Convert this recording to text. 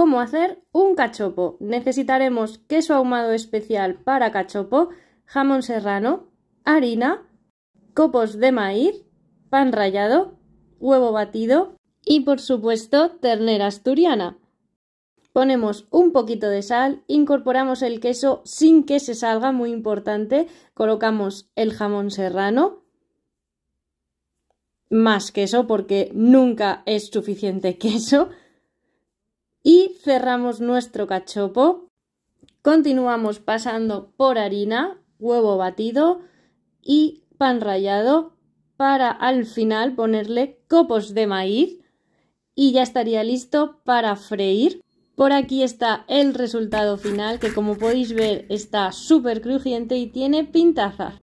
cómo hacer un cachopo. Necesitaremos queso ahumado especial para cachopo, jamón serrano, harina, copos de maíz, pan rallado, huevo batido y por supuesto ternera asturiana. Ponemos un poquito de sal, incorporamos el queso sin que se salga, muy importante, colocamos el jamón serrano, más queso porque nunca es suficiente queso, cerramos nuestro cachopo, continuamos pasando por harina, huevo batido y pan rallado para al final ponerle copos de maíz y ya estaría listo para freír. Por aquí está el resultado final que como podéis ver está súper crujiente y tiene pintaza.